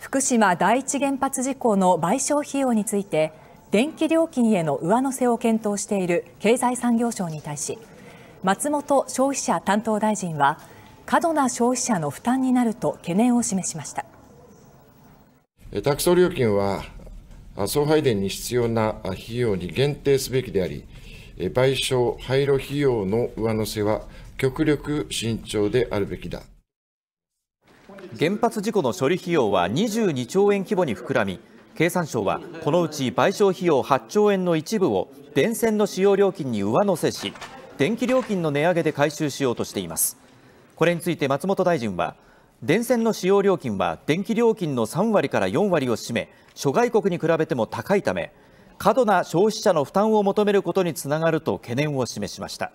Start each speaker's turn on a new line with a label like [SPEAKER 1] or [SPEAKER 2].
[SPEAKER 1] 福島第一原発事故の賠償費用について電気料金への上乗せを検討している経済産業省に対し松本消費者担当大臣は過度な消費者の負担になると懸念を示しました
[SPEAKER 2] 宅送料金は送配電に必要な費用に限定すべきであり賠償・廃炉費用の上乗せは極力慎重であるべきだ。原発事故の処理
[SPEAKER 3] 費用は22兆円規模に膨らみ経産省はこのうち賠償費用8兆円の一部を電線の使用料金に上乗せし電気料金の値上げで回収しようとしていますこれについて松本大臣は電線の使用料金は電気料金の3割から4割を占め諸外国に比べても高いため過度な消費者の負担を求めることにつながると懸念を示しました。